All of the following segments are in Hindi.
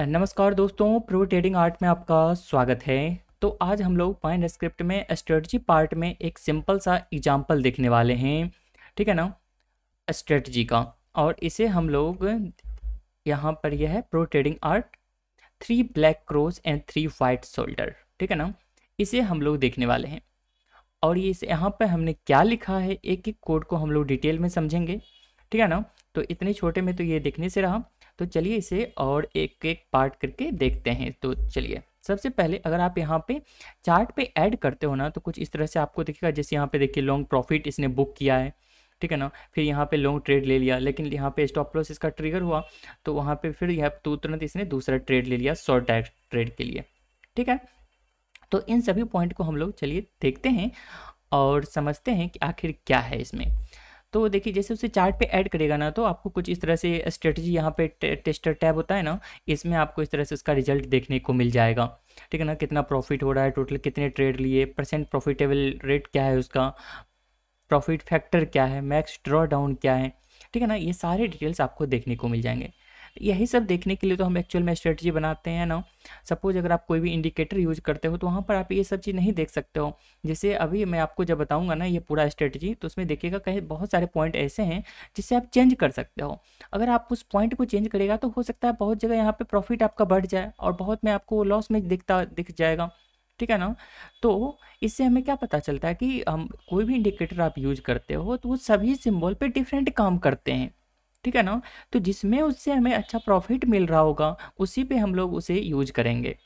नमस्कार दोस्तों प्रो ट्रेडिंग आर्ट में आपका स्वागत है तो आज हम लोग पाइन स्क्रिप्ट में स्ट्रेटजी पार्ट में एक सिंपल सा एग्जाम्पल देखने वाले हैं ठीक है ना स्ट्रेटजी का और इसे हम लोग यहाँ पर यह है pro trading art three black crows and three white shoulder ठीक है ना इसे हम लोग देखने वाले हैं और ये इस यहाँ पर हमने क्या लिखा है एक एक कोड को हम लोग डिटेल में समझेंगे ठीक है ना तो इतने छोटे में तो ये देखने से रहा तो चलिए इसे और एक एक पार्ट करके देखते हैं तो चलिए सबसे पहले अगर आप यहाँ पे चार्ट पे ऐड करते हो ना तो कुछ इस तरह से आपको दिखेगा जैसे यहाँ पे देखिए लॉन्ग प्रॉफिट इसने बुक किया है ठीक है ना फिर यहाँ पे लॉन्ग ट्रेड ले लिया लेकिन यहाँ पे स्टॉप लॉस इसका ट्रिगर हुआ तो वहाँ पे फिर यह तो तुरंत इसने दूसरा ट्रेड ले लिया शॉर्ट ट्रेड के लिए ठीक है तो इन सभी पॉइंट को हम लोग चलिए देखते हैं और समझते हैं कि आखिर क्या है इसमें तो देखिए जैसे उसे चार्ट पे ऐड करेगा ना तो आपको कुछ इस तरह से स्ट्रेटजी यहाँ पे टेस्टर टैब होता है ना इसमें आपको इस तरह से उसका रिजल्ट देखने को मिल जाएगा ठीक है ना कितना प्रॉफिट हो रहा है टोटल कितने ट्रेड लिए परसेंट प्रॉफिटेबल रेट क्या है उसका प्रॉफिट फैक्टर क्या है मैक्स ड्रॉ डाउन क्या है ठीक है ना ये सारे डिटेल्स आपको देखने को मिल जाएंगे यही सब देखने के लिए तो हम एक्चुअल में स्ट्रेटजी बनाते हैं ना सपोज अगर आप कोई भी इंडिकेटर यूज करते हो तो वहाँ पर आप ये सब चीज़ नहीं देख सकते हो जैसे अभी मैं आपको जब बताऊँगा ना ये पूरा स्ट्रेटजी तो उसमें देखिएगा कहीं बहुत सारे पॉइंट ऐसे हैं जिससे आप चेंज कर सकते हो अगर आप उस पॉइंट को चेंज करेगा तो हो सकता है बहुत जगह यहाँ पर प्रॉफिट आपका बढ़ जाए और बहुत में आपको लॉस में दिखता दिख जाएगा ठीक है ना तो इससे हमें क्या पता चलता है कि हम कोई भी इंडिकेटर आप यूज करते हो तो वो सभी सिंबल पे डिफरेंट काम करते हैं ठीक है ना तो जिसमें उससे हमें अच्छा प्रॉफिट मिल रहा होगा उसी पे हम लोग उसे यूज करेंगे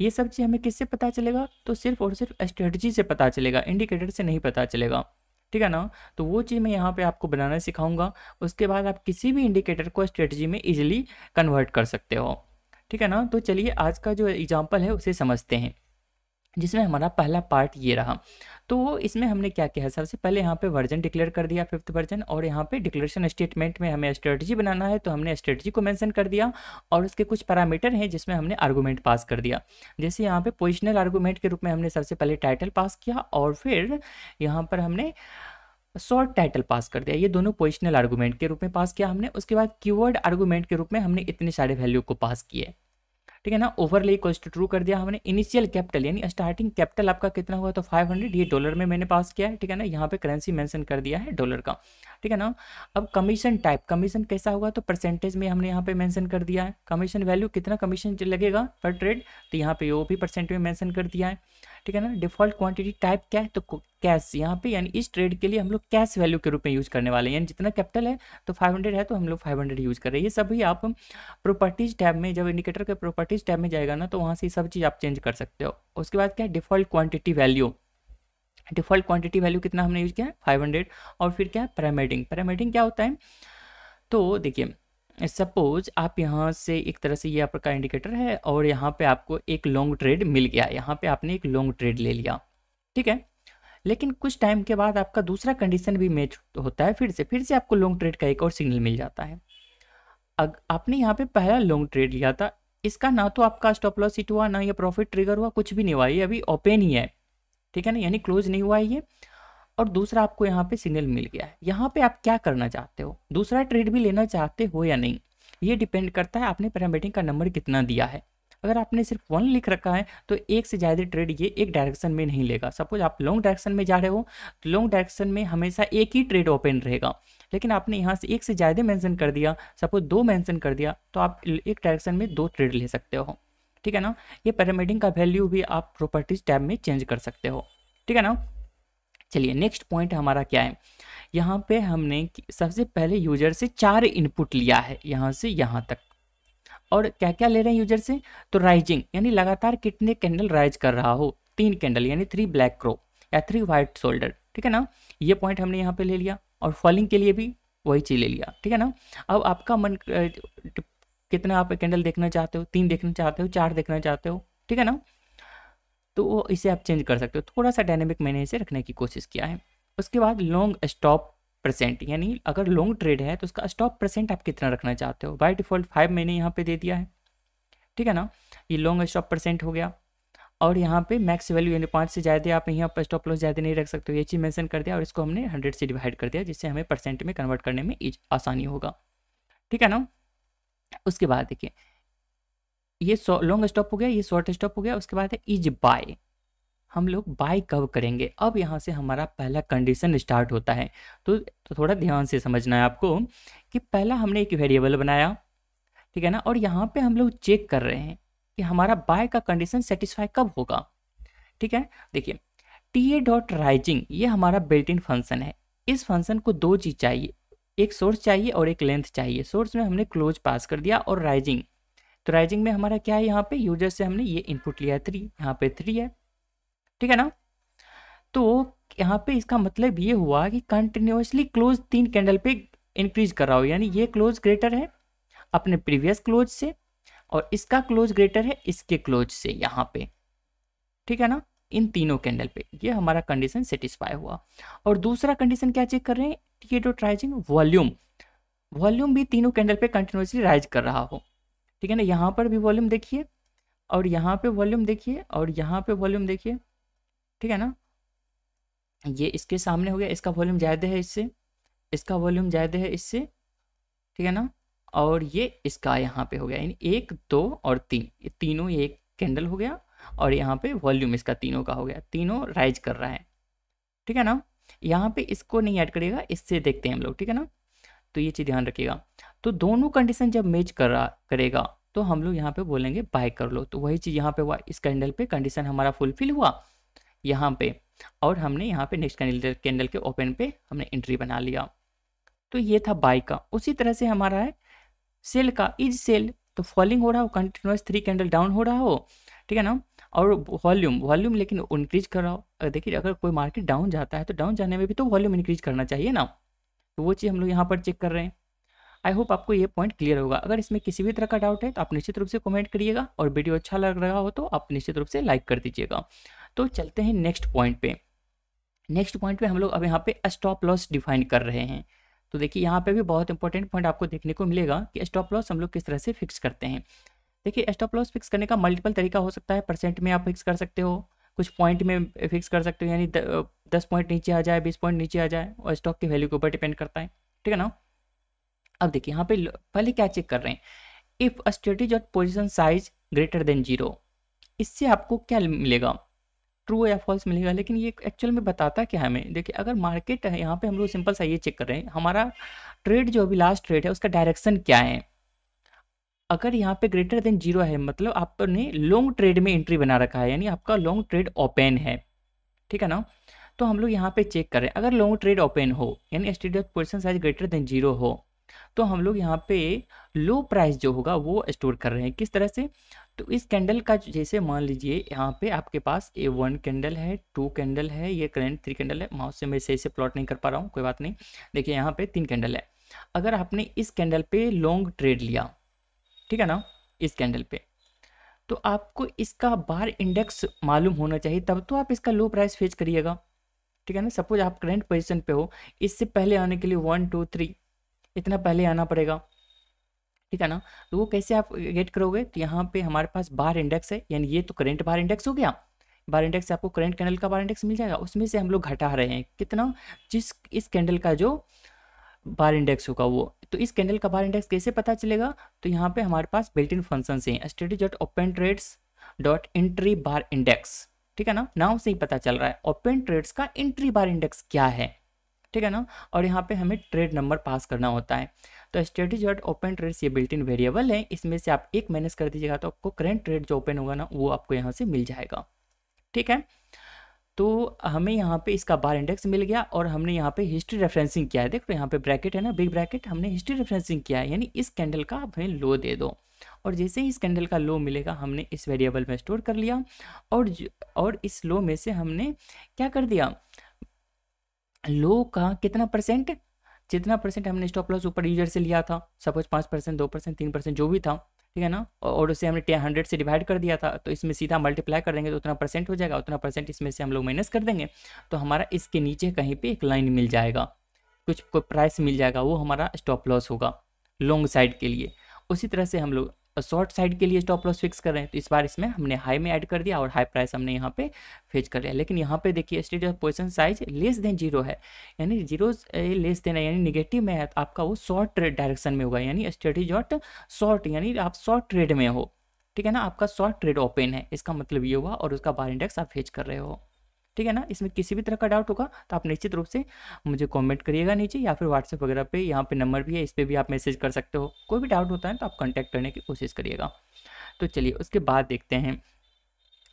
ये सब चीज़ हमें किससे पता चलेगा तो सिर्फ और सिर्फ स्ट्रेटजी से पता चलेगा इंडिकेटर से नहीं पता चलेगा ठीक है ना तो वो चीज़ मैं यहाँ पे आपको बनाना सिखाऊंगा उसके बाद आप किसी भी इंडिकेटर को स्ट्रेटजी में इजीली कन्वर्ट कर सकते हो ठीक है ना तो चलिए आज का जो एग्जाम्पल है उसे समझते हैं जिसमें हमारा पहला पार्ट ये रहा तो इसमें हमने क्या किया है सबसे पहले यहाँ पे वर्जन डिक्लेयर कर दिया फिफ्थ वर्जन और यहाँ पे डिक्लेरेशन स्टेटमेंट में हमें स्ट्रेटजी बनाना है तो हमने स्ट्रेटजी को मेंशन कर दिया और उसके कुछ पैरामीटर हैं जिसमें हमने आर्गूमेंट पास कर दिया जैसे यहाँ पे पोजिशनल आर्गूमेंट के रूप में हमने सबसे पहले टाइटल पास किया और फिर यहाँ पर हमने शॉर्ट टाइटल पास कर दिया ये दोनों पोजिशनल आर्गूमेंट के रूप में पास किया हमने उसके बाद कीवर्ड आर्गूमेंट के रूप में हमने इतने सारे वैल्यू को पास किए ठीक है ना ओवरले इक्वल्स ट्रू कर दिया हमने इनिशियल कैपिटल यानी स्टार्टिंग कैपिटल आपका कितना हुआ तो 500 ये डॉलर में मैंने पास किया है ठीक है ना यहाँ पे करेंसी मेंशन कर दिया है डॉलर का ठीक है ना अब कमीशन टाइप कमीशन कैसा हुआ तो परसेंटेज में हमने यहाँ पे मैंसन कर दिया है कमीशन वैल्यू कितना कमीशन लगेगा पर ट्रेड तो यहाँ पे वो भी परसेंट में मैंशन कर दिया है ठीक है ना डिफॉल्ट क्वांटिटी टाइप क्या है तो कैश यहाँ पे यानी इस ट्रेड के लिए हम लोग कैश वैल्यू के रूप में यूज करने वाले हैं यानी जितना कैपिटल है तो 500 है तो हम लोग 500 यूज कर रहे हैं ये सभी आप प्रॉपर्टीज टैब में जब इंडिकेटर के प्रॉपर्टीज टैब में जाएगा ना तो वहाँ से सब चीज़ आप चेंज कर सकते हो उसके बाद क्या है default quantity value default quantity value कितना हमने यूज किया है फाइव और फिर क्या है पैरामेडिंग पैरामीडिंग क्या होता है तो देखिए सपोज आप यहाँ से एक तरह से ये आपका इंडिकेटर है और यहाँ पे आपको एक लॉन्ग ट्रेड मिल गया यहाँ पे आपने एक लॉन्ग ट्रेड ले लिया ठीक है लेकिन कुछ टाइम के बाद आपका दूसरा कंडीशन भी मैच होता है फिर से फिर से आपको लॉन्ग ट्रेड का एक और सिग्नल मिल जाता है अग, आपने यहाँ पे पहला लॉन्ग ट्रेड लिया था इसका ना तो आपका स्टॉप लॉस हिट हुआ ना ये प्रॉफिट ट्रिगर हुआ कुछ भी नहीं हुआ ये अभी ओपन ही है ठीक है ना यानी क्लोज नहीं हुआ ये और दूसरा आपको यहाँ पे सिग्नल मिल गया है यहाँ पे आप क्या करना चाहते हो दूसरा ट्रेड भी लेना चाहते हो या नहीं ये डिपेंड करता है आपने पैरामीटिंग का नंबर कितना दिया है अगर आपने सिर्फ वन लिख रखा है तो एक से ज़्यादा ट्रेड ये एक डायरेक्शन में नहीं लेगा सपोज आप लॉन्ग डायरेक्शन में जा रहे हो तो लॉन्ग डायरेक्शन में हमेशा एक ही ट्रेड ओपन रहेगा लेकिन आपने यहाँ से एक से ज़्यादा मेंशन कर दिया सपोज दो मेंशन कर दिया तो आप एक डायरेक्शन में दो ट्रेड ले सकते हो ठीक है ना ये पैरामीटिंग का वैल्यू भी आप प्रॉपर्टीज़ टैब में चेंज कर सकते हो ठीक है ना चलिए नेक्स्ट पॉइंट हमारा क्या है यहाँ पे हमने सबसे पहले यूजर से चार इनपुट लिया है यहाँ से यहाँ तक और क्या क्या ले रहे हैं यूजर से तो राइजिंग यानी लगातार कितने कैंडल राइज कर रहा हो तीन कैंडल यानी थ्री ब्लैक क्रो या थ्री व्हाइट शोल्डर ठीक है ना ये पॉइंट हमने यहाँ पे ले लिया और फॉलिंग के लिए भी वही चीज़ ले लिया ठीक है ना अब आपका मन कितना आप कैंडल देखना चाहते हो तीन देखना चाहते हो चार देखना चाहते हो ठीक है ना तो इसे आप चेंज कर सकते हो थोड़ा सा डायनेमिक मैंने इसे रखने की कोशिश किया है उसके बाद लॉन्ग स्टॉप परसेंट यानी अगर लॉन्ग ट्रेड है तो उसका स्टॉप परसेंट आप कितना रखना चाहते हो बाई डिफ़ॉल्ट फाइव मैंने यहाँ पे दे दिया है ठीक है ना ये लॉन्ग स्टॉप परसेंट हो गया और यहाँ पे मैक्स वैल्यू यानी पाँच से ज़्यादा आप यहाँ पर स्टॉप लॉस ज़्यादा नहीं रख सकते हो ये चीज़ मेंशन कर दिया और इसको हमने हंड्रेड से डिवाइड कर दिया जिससे हमें परसेंट में कन्वर्ट करने में आसानी होगा ठीक है ना उसके बाद देखिए ये लॉन्ग स्टॉप हो गया ये शॉर्ट स्टॉप हो गया उसके बाद है इज बाय हम लोग बाय कब करेंगे अब यहाँ से हमारा पहला कंडीशन स्टार्ट होता है तो, तो थोड़ा ध्यान से समझना है आपको कि पहला हमने एक वेरिएबल बनाया ठीक है ना और यहाँ पे हम लोग चेक कर रहे हैं कि हमारा बाय का कंडीशन सेटिस्फाई कब होगा ठीक है देखिए टी ए डॉट राइजिंग ये हमारा बिल्ट इन फंक्शन है इस फंक्शन को दो चीज़ चाहिए एक सोर्स चाहिए और एक लेंथ चाहिए सोर्स में हमने क्लोज पास कर दिया और राइजिंग तो राइजिंग में हमारा क्या है यहाँ पे यूजर से हमने ये इनपुट लिया है थ्री यहाँ पे थ्री है ठीक है ना तो यहाँ पे इसका मतलब ये हुआ कि कंटिन्यूसली क्लोज तीन कैंडल पे इंक्रीज कर रहा हो यानी ये क्लोज ग्रेटर है अपने प्रीवियस क्लोज से और इसका क्लोज ग्रेटर है इसके क्लोज से यहाँ पे ठीक है ना इन तीनों कैंडल पे ये हमारा कंडीशन सेटिस्फाई हुआ और दूसरा कंडीशन क्या चेक कर रहे हैं टीएडोट राइजिंग वॉल्यूम वॉल्यूम भी तीनों कैंडल पे कंटिन्यूसली राइज कर रहा हो ठीक है ना यहाँ पर भी वॉल्यूम देखिए और यहाँ पे वॉल्यूम देखिए और यहाँ पे वॉल्यूम देखिए ठीक है ना ये इसके सामने हो गया इसका वॉल्यूम ज़्यादा है इससे इसका वॉल्यूम ज़्यादा है इससे ठीक है ना और ये इसका यहाँ पे हो गया यानी एक दो और तीन ये तीनों ये एक कैंडल हो गया और यहाँ पे वॉल्यूम इसका तीनों का हो गया तीनों राइज कर रहा है ठीक है ना यहाँ पे इसको नहीं ऐड करेगा इससे देखते हैं हम लोग ठीक है ना तो ये चीज़ ध्यान रखिएगा तो दोनों कंडीशन जब मैच करा करेगा तो हम लोग यहाँ पे बोलेंगे बाय कर लो तो वही चीज़ यहाँ पे हुआ इस कैंडल पे कंडीशन हमारा फुलफिल हुआ यहाँ पे और हमने यहाँ पे नेक्स्ट कैंडल कैंडल के ओपन पे हमने एंट्री बना लिया तो ये था बाय का उसी तरह से हमारा है सेल का इज सेल तो फॉलिंग हो रहा हो कंटिन्यूस थ्री कैंडल डाउन हो रहा हो ठीक है ना और वॉल्यूम वॉल्यूम लेकिन इंक्रीज कर रहा हो देखिए अगर कोई मार्केट डाउन जाता है तो डाउन जाने में भी तो वॉल्यूम इंक्रीज करना चाहिए ना तो वो चीज़ हम लोग यहाँ पर चेक कर रहे हैं आई होप आपको ये पॉइंट क्लियर होगा अगर इसमें किसी भी तरह का डाउट है तो आप निश्चित रूप से कमेंट करिएगा और वीडियो अच्छा लग रहा हो तो आप निश्चित रूप से लाइक कर दीजिएगा तो चलते हैं नेक्स्ट पॉइंट पे नेक्स्ट पॉइंट पे हम लोग अब यहाँ पे स्टॉप लॉस डिफाइन कर रहे हैं तो देखिए यहाँ पे भी बहुत इंपॉर्टेंट पॉइंट आपको देखने को मिलेगा कि स्टॉप लॉस हम लोग किस तरह से फिक्स करते हैं देखिए स्टॉप लॉस फिक्स करने का मल्टीपल तरीका हो सकता है परसेंट में आप फिक्स कर सकते हो कुछ पॉइंट में फिक्स कर सकते हो यानी दस पॉइंट नीचे आ जाए बीस पॉइंट नीचे आ जाए और स्टॉक की वैल्यू के ऊपर डिपेंड करता है ठीक है ना अब देखिए यहाँ पे पहले क्या चेक कर रहे हैं इफ अ स्टेटी position size greater than zero इससे आपको क्या मिलेगा ट्रू या फॉल्स मिलेगा लेकिन ये एक्चुअल में बताता क्या हमें देखिए अगर मार्केट है यहाँ पे हम लोग सिंपल सा ये चेक कर रहे हैं हमारा ट्रेड जो अभी लास्ट ट्रेड है उसका डायरेक्शन क्या है अगर यहाँ पे ग्रेटर देन जीरो है मतलब आपने लॉन्ग ट्रेड में एंट्री बना रखा है यानी आपका लॉन्ग ट्रेड ओपन है ठीक है ना तो हम लोग यहाँ पे चेक कर रहे हैं अगर लॉन्ग ट्रेड ओपन हो यानी स्टेडियो position size greater than zero हो तो हम लोग यहाँ पे लो प्राइस जो होगा वो स्टोर कर रहे हैं किस तरह से तो इस कैंडल का जैसे मान लीजिए यहाँ पे आपके पास ए वन कैंडल है टू कैंडल है ये करेंट थ्री कैंडल है माउस से मैं सही से प्लॉट नहीं कर पा रहा हूँ कोई बात नहीं देखिए यहाँ पे तीन कैंडल है अगर आपने इस कैंडल पे लॉन्ग ट्रेड लिया ठीक है ना इस कैंडल पे तो आपको इसका बार इंडेक्स मालूम होना चाहिए तब तो आप इसका लो प्राइस फेज करिएगा ठीक है ना सपोज आप करेंट पोजिशन पे हो इससे पहले आने के लिए वन टू थ्री इतना पहले आना पड़ेगा ठीक है ना तो वो कैसे आप गेट करोगे तो यहाँ पे हमारे पास बार इंडेक्स है यानी ये तो करेंट बार इंडेक्स हो गया बार इंडेक्स आपको करंट कैंडल का बार इंडेक्स मिल जाएगा उसमें से हम लोग घटा रहे हैं कितना जिस इस कैंडल का जो बार इंडेक्स होगा वो तो इस कैंडल का बार इंडेक्स कैसे पता चलेगा तो यहाँ पे हमारे पास बिल्ट इन फंक्शन है study dot open trades dot entry bar index ठीक है ना नाम से ही पता चल रहा है ओपन ट्रेड्स का इंट्री बार इंडेक्स क्या है ठीक है ना और यहाँ पे हमें ट्रेड नंबर पास करना होता है तो स्ट्रेटेज डॉट ओपन ट्रेड्स ये बिल्ट इन वेरिएबल है इसमें से आप एक मैनेज कर दीजिएगा तो आपको करेंट ट्रेड जो ओपन होगा ना वो आपको यहाँ से मिल जाएगा ठीक है तो हमें यहाँ पे इसका बार इंडेक्स मिल गया और हमने यहाँ पे हिस्ट्री रेफरेंसिंग किया है देखो यहाँ पे ब्रैकेट है ना बिग ब्रैकेट हमने हिस्ट्री रेफरेंसिंग किया है यानी इस कैंडल का आप हमें लो दे दो और जैसे ही इस कैंडल का लो मिलेगा हमने इस वेरिएबल में स्टोर कर लिया और और इस लो में से हमने क्या कर दिया लो का कितना परसेंट जितना परसेंट हमने स्टॉप लॉस ऊपर यूजर से लिया था सपोज पाँच परसेंट दो परसेंट तीन परसेंट जो भी था ठीक है ना और उसे हमने टेन हंड्रेड से डिवाइड कर दिया था तो इसमें सीधा मल्टीप्लाई कर देंगे तो उतना परसेंट हो जाएगा उतना परसेंट इसमें से हम लोग माइनस कर देंगे तो हमारा इसके नीचे कहीं पर एक लाइन मिल जाएगा कुछ कोई प्राइस मिल जाएगा वो हमारा स्टॉप लॉस होगा लॉन्ग साइड के लिए उसी तरह से हम लोग शॉर्ट साइड के लिए स्टॉप लॉस फिक्स कर रहे हैं तो इस बार इसमें हमने हाई में ऐड कर दिया और हाई प्राइस हमने यहाँ पे फेच कर लिया लेकिन यहाँ पे देखिए state of position size less than zero है यानी जीरो लेस देन है यानी निगेटिव में है तो आपका वो शॉर्ट डायरेक्शन में होगा यानी स्ट्रेटी जॉट शॉर्ट यानी आप शॉर्ट ट्रेड में हो ठीक है ना आपका शॉर्ट ट्रेड ओपन है इसका मतलब ये हुआ और उसका बार इंडेक्स आप फेच कर रहे हो ठीक है ना इसमें किसी भी तरह का डाउट होगा तो आप निश्चित रूप से मुझे कॉमेंट करिएगा नीचे या फिर व्हाट्सएप वगैरह पे यहाँ पे नंबर भी है इस पर भी आप मैसेज कर सकते हो कोई भी डाउट होता है तो आप कॉन्टैक्ट करने की कोशिश करिएगा तो चलिए उसके बाद देखते हैं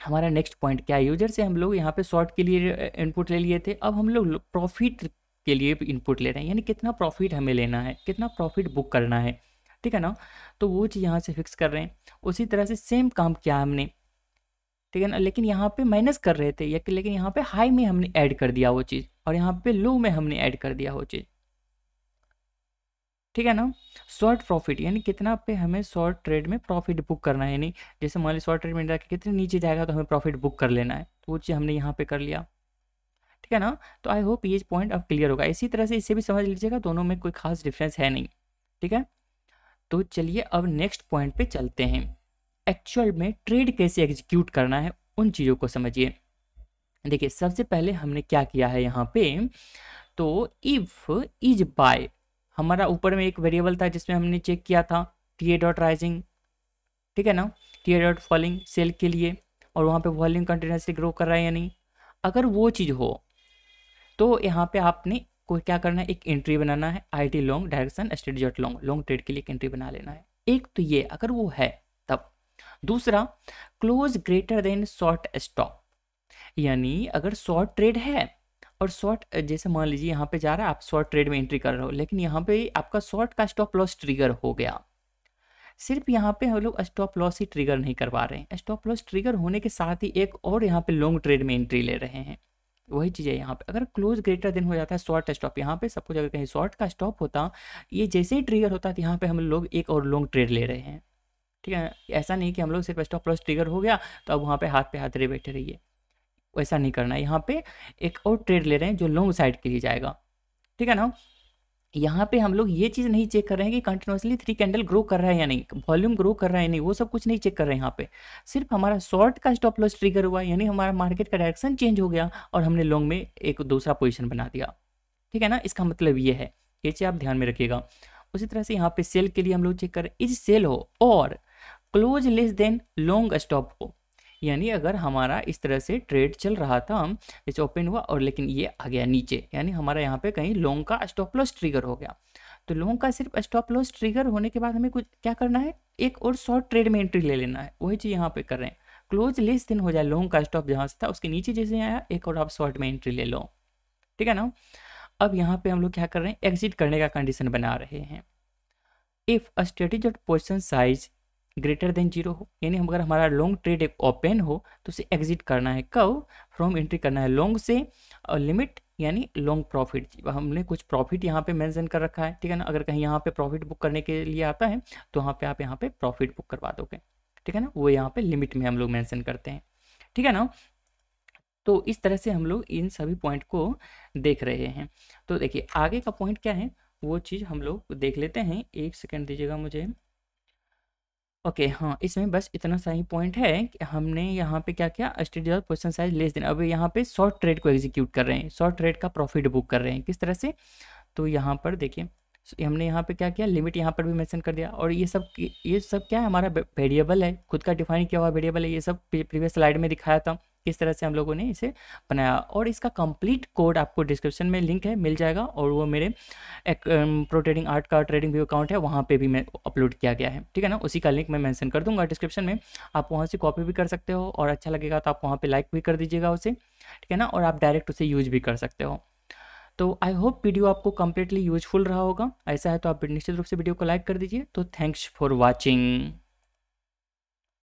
हमारा नेक्स्ट पॉइंट क्या है यूजर से हम लोग यहाँ पर शॉर्ट के लिए इनपुट ले लिए थे अब हम लोग प्रॉफिट के लिए इनपुट ले रहे हैं यानी कितना प्रॉफिट हमें लेना है कितना प्रॉफिट बुक करना है ठीक है ना तो वो चीज़ यहाँ से फिक्स कर रहे हैं उसी तरह से सेम काम किया हमने ठीक है ना लेकिन यहाँ पे माइनस कर रहे थे या लेकिन यहाँ पे हाई में हमने ऐड कर दिया वो चीज़ और यहाँ पे लो में हमने ऐड कर दिया वो चीज़ ठीक है ना शॉर्ट प्रॉफिट यानी कितना पे हमें शॉर्ट ट्रेड में प्रॉफिट बुक करना है यानी जैसे मान ली शॉर्ट ट्रेड में जाकर कितने नीचे जाएगा तो हमें प्रॉफिट बुक कर लेना है तो वो चीज़ हमने यहाँ पे कर लिया ठीक है ना तो आई होप ये पॉइंट अब क्लियर होगा इसी तरह से इसे भी समझ लीजिएगा दोनों में कोई खास डिफरेंस है नहीं ठीक है तो चलिए अब नेक्स्ट पॉइंट पर चलते हैं एक्चुअल में ट्रेड कैसे एग्जीक्यूट करना है उन चीज़ों को समझिए देखिए सबसे पहले हमने क्या किया है यहाँ पे तो इफ इज बाय हमारा ऊपर में एक वेरिएबल था जिसमें हमने चेक किया था टी ए डॉट राइजिंग ठीक है ना T A dot falling sell के लिए और वहाँ पे वॉल्यूम कंटिन्यूसली ग्रो कर रहा है या नहीं अगर वो चीज़ हो तो यहाँ पे आपने को क्या करना है एक एंट्री बनाना है I T long direction study dot long long trade के लिए एक एंट्री बना लेना है एक तो ये अगर वो है दूसरा close greater than short stop यानी अगर शॉर्ट ट्रेड है और शॉर्ट जैसे मान लीजिए यहाँ पे जा रहा है आप शॉर्ट ट्रेड में एंट्री कर रहे हो लेकिन यहाँ पे आपका शॉर्ट का स्टॉप लॉस ट्रिगर हो गया सिर्फ यहाँ पे हम लोग स्टॉप लॉस ही ट्रिगर नहीं करवा रहे हैं स्टॉप लॉस ट्रिगर होने के साथ ही एक और यहाँ पे लॉन्ग ट्रेड में एंट्री ले रहे हैं वही चीज़ है यहाँ पे अगर क्लोज ग्रेटर देन हो जाता है शॉर्ट स्टॉप यहाँ पे सब कुछ अगर कहीं शॉर्ट का स्टॉप होता ये जैसे ही ट्रिगर होता तो यहाँ पे हम लोग एक और लॉन्ग ट्रेड ले रहे हैं ठीक है ऐसा नहीं कि हम लोग सिर्फ स्टॉप लॉस ट्रिगर हो गया तो अब वहाँ पे हाथ पे हाथ रे बैठे रहिए वैसा नहीं करना है यहाँ पे एक और ट्रेड ले रहे हैं जो लॉन्ग साइड के लिए जाएगा ठीक है ना यहाँ पे हम लोग ये चीज़ नहीं चेक कर रहे हैं कि कंटिन्यूसली थ्री कैंडल ग्रो कर रहा है या नहीं वॉल्यूम ग्रो कर रहा है या नहीं वो सब कुछ नहीं चेक कर रहे हैं यहाँ पे सिर्फ हमारा शॉर्ट का स्टॉप लॉस ट्रिगर हुआ यानी हमारा मार्केट का डायरेक्शन चेंज हो गया और हमने लॉन्ग में एक दूसरा पोजिशन बना दिया ठीक है ना इसका मतलब ये है ये चीज़ आप ध्यान में रखिएगा उसी तरह से यहाँ पे सेल के लिए हम लोग चेक करें इज सेल हो और close less than long stop हो यानी अगर हमारा इस तरह से ट्रेड चल रहा था हम जैसे ओपन हुआ और लेकिन ये आ गया नीचे यानी हमारा यहाँ पे कहीं लॉन्ग का स्टॉप लॉस ट्रिगर हो गया तो लॉन्ग का सिर्फ स्टॉप लॉस ट्रिगर होने के बाद हमें कुछ क्या करना है एक और शॉर्ट ट्रेड में एंट्री ले लेना है वही चीज़ यहाँ पे कर रहे हैं क्लोज लेस देन हो जाए लॉन्ग का स्टॉप जहाँ से था उसके नीचे जैसे आया एक और आप शॉर्ट में एंट्री ले लो ठीक है ना अब यहाँ पे हम लोग क्या कर रहे हैं एग्जिट करने का कंडीशन बना रहे हैं if a strategic position size greater than zero हो यानी अगर हमारा लॉन्ग ट्रेड एक ओपन हो तो उसे एग्जिट करना है कब फ्रॉम एंट्री करना है लॉन्ग से और लिमिट यानी लॉन्ग प्रॉफिट हमने कुछ प्रॉफिट यहाँ पे मेंशन कर रखा है ठीक है ना अगर कहीं यहाँ पे प्रॉफिट बुक करने के लिए आता है तो वहाँ पे आप यहाँ पे प्रॉफिट बुक करवा दोगे ठीक है ना वो यहाँ पे लिमिट में हम लोग मेंशन करते हैं ठीक है ना तो इस तरह से हम लोग इन सभी पॉइंट को देख रहे हैं तो देखिए आगे का पॉइंट क्या है वो चीज़ हम लोग देख लेते हैं एक सेकेंड दीजिएगा मुझे ओके okay, हाँ इसमें बस इतना सा ही पॉइंट है कि हमने यहाँ पे क्या किया स्टडी और क्वेश्चन साइज लेस देना अब यहाँ पे शॉर्ट ट्रेड को एग्जीक्यूट कर रहे हैं शॉर्ट ट्रेड का प्रॉफिट बुक कर रहे हैं किस तरह से तो यहाँ पर देखिए हमने यहाँ पे क्या किया लिमिट यहाँ पर भी मेंशन कर दिया और ये सब ये सब क्या है हमारा वेरिएबल है खुद का डिफाइन किया हुआ वेरिएबल है ये सब प्रीवियस स्लाइड में दिखाया था किस तरह से हम लोगों ने इसे बनाया और इसका कंप्लीट कोड आपको डिस्क्रिप्शन में लिंक है मिल जाएगा और वो मेरे एक प्रो ट्रेडिंग आर्ट का ट्रेडिंग व्यू अकाउंट है वहाँ पे भी मैं अपलोड किया गया है ठीक है ना उसी का लिंक मैं मेंशन कर दूंगा डिस्क्रिप्शन में आप वहाँ से कॉपी भी कर सकते हो और अच्छा लगेगा तो आप वहाँ पर लाइक भी कर दीजिएगा उसे ठीक है ना और आप डायरेक्ट उसे यूज भी कर सकते हो तो आई होप वीडियो आपको कंप्लीटली यूजफुल रहा होगा ऐसा है तो आप निश्चित रूप से वीडियो को लाइक कर दीजिए तो थैंक्स फॉर वॉचिंग